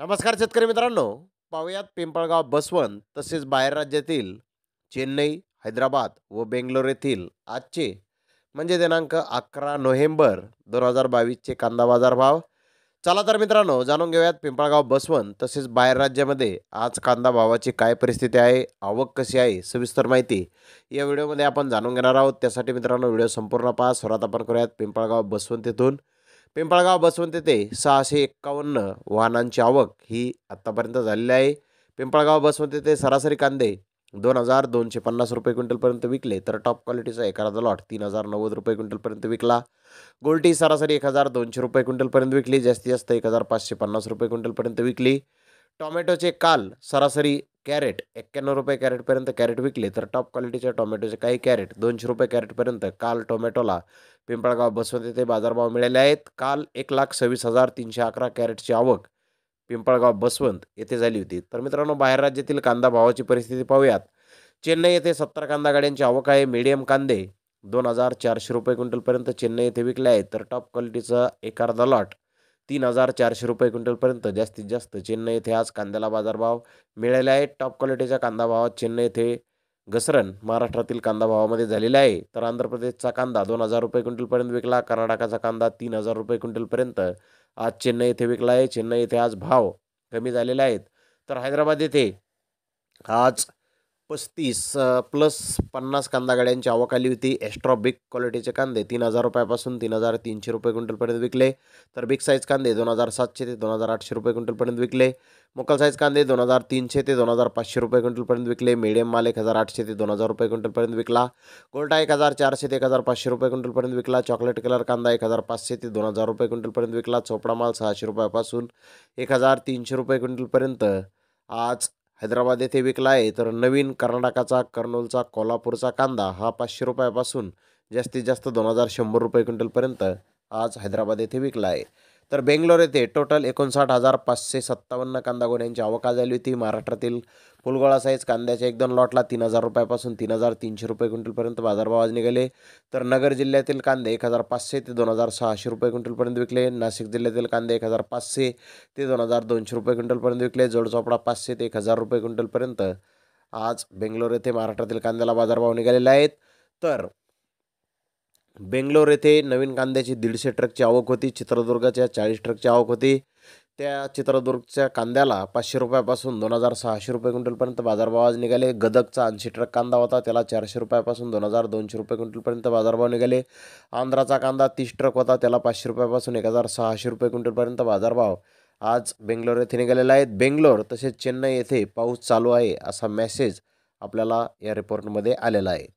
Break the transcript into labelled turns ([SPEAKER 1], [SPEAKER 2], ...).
[SPEAKER 1] नमस्कार शेतकरी मित्रांनो पाहूयात पिंपळगाव बसवंत तसेच बाहेर राज्यातील चेन्नई हैदराबाद व बेंगलोर येथील आजचे म्हणजे दिनांक अकरा नोव्हेंबर दोन हजार बावीसचे कांदा बाजार भाव चला तर मित्रांनो जाणून घेऊयात पिंपळगाव बसवंत तसेच बाहेर राज्यामध्ये आज कांदा भावाची काय परिस्थिती आहे आवक कशी आहे सविस्तर माहिती या व्हिडिओमध्ये आपण जाणून घेणार आहोत त्यासाठी मित्रांनो व्हिडिओ संपूर्ण पहा स्वरात आपण करूयात पिंपळगाव बसवंत येथून पिंपळगाव बसवंत ते सहाशे एक्कावन्न वाहनांची आवक ही आत्तापर्यंत झालेली आहे पिंपळगाव बसवंत ते सरासरी कांदे दोन हजार दोनशे पन्नास रुपये क्विंटलपर्यंत विकले तर टॉप क्वालिटीचा एखादा लॉट तीन हजार नव्वद रुपये क्विंटलपर्यंत विकला गोल्टी सरासरी एक हजार दोनशे रुपये क्विंटलपर्यंत विकली जास्तीत जास्त एक हजार पाचशे पन्नास रुपये क्विंटलपर्यंत विकली टॉमॅटोचे काल सरासरी कॅरेट एक्क्याण्णव रुपये कॅरेटपर्यंत कॅरेट विकले तर टॉप क्वालिटीच्या टोमॅटोचे काही कॅरेट दोनशे रुपये कॅरेटपर्यंत काल टोमॅटोला पिंपळगाव बसवंत येथे बाजारभाव मिळाले आहेत काल एक लाख सव्वीस हजार तीनशे अकरा कॅरेटची आवक पिंपळगाव बसवंत येथे झाली होती तर मित्रांनो बाहेर राज्यातील कांदा भावाची परिस्थिती पाहूयात चेन्नई येथे सत्तर कांदा गाड्यांची आवक आहे मीडियम कांदे दोन हजार चारशे रुपये क्विंटलपर्यंत चेन्नई येथे विकले आहेत तर टॉप क्वालिटीचा एक अर्धा लॉट तीन हजार चारशे रुपये क्विंटलपर्यंत जास्तीत जास्त चेन्नई येथे आज कांद्याला बाजारभाव मिळाले आहेत टॉप क्वालिटीच्या कांदा भावात चेन्नई येथे घसरण महाराष्ट्रातील कांदा भावामध्ये झालेला आहे तर आंध्र प्रदेशचा कांदा दोन हजार रुपये क्विंटलपर्यंत विकला कर्नाटकाचा कांदा तीन हजार रुपये क्विंटलपर्यंत आज चेन्नई येथे विकला आहे चेन्नई येथे आज भाव कमी झालेले आहेत तर हैदराबाद येथे आज पस्तीस प्लस पन्नास कांदा गाड्यांची आवक आली होती एक्स्ट्रा बिग क्वालिटीचे कांदे तीन हजार रुपयापासून तीन हजार तीनशे रुपये क्विंटलपर्यंत विकले तर बिग साईज कांदे दोन हजार सातशे ते दोन हजार आठशे रुपये क्विंटलपर्यंत विकले मोकल साईज कांदे दोन हजार तीनशे ते दोन हजार पाचशे रुपये क्विंटलपर्यंत विकले मिडियम माल एक हजार आठशे ते दोन हजार रुपये क्विंटलपर्यंत विकला गोल्टा एक हजार चारशे ते एक हजार पाचशे रुपये क्विंटलपर्यंत विकला चॉकलेट कलर कांदा एक हजार पाचशे ते दोन हजार रुपये क्विंटलपर्यंत विकला चोपडा माल सहाशे रुपयापासून एक हजार तीनशे रुपये क्विंटलपर्यंत आज हैदराबाद येथे विकला आहे तर नवीन कर्नाटकाचा कर्नूलचा कोल्हापूरचा कांदा हा पाचशे रुपयापासून जास्तीत जास्त दोन हजार शंभर रुपये क्विंटलपर्यंत आज हैदराबाद येथे विकला आहे तर बेंगलोर येथे टोटल एकोणसाठ हजार पाचशे सत्तावन्न कांदा गोण्यांची आवक झाली होती महाराष्ट्रातील फुलगोळा साईज कांद्याच्या एक दोन लॉटला तीन हजार रुपयापासून तीन हजार तीनशे रुपये क्विंटलपर्यंत बाजारभाव आज निघाले तर नगर जिल्ह्यातील कांदे एक हजार पाचशे ते दोन हजार सहाशे रुपये क्विंटलपर्यंत विकले नाशिक जिल्ह्यातील कांदे एक हजार पाचशे ते दोन हजार दोनशे रुपये क्विंटलपर्यंत विकले जोडचोपडा पाचशे ते एक हजार रुपये क्विंटलपर्यंत आज बेंगलोर येथे महाराष्ट्रातील कांद्याला बाजारभाव निघालेले आहेत तर बेंगलोर येथे नवीन कांद्याची दीडशे ट्रकची आवक होती चित्रदुर्गाच्या चाळीस ट्रकची आवक होती त्या चित्रदुर्गच्या कांद्याला पाचशे रुपयापासून दोन हजार सहाशे रुपये क्विंटलपर्यंत बाजारभाव आज निघाले गदकचा ऐंशी ट्रक कांदा होता त्याला चारशे रुपयापासून दोन हजार दोनशे रुपये क्विंटलपर्यंत बाजारभाव निघाले आंध्राचा कांदा तीस ट्रक होता त्याला पाचशे रुपयापासून एक हजार सहाशे रुपये क्विंटलपर्यंत बाजारभाव आज बेंगलोर येथे निघालेला आहे बेंगलोर तसेच चेन्नई येथे पाऊस चालू आहे असा मेसेज आपल्याला या रिपोर्टमध्ये आलेला आहे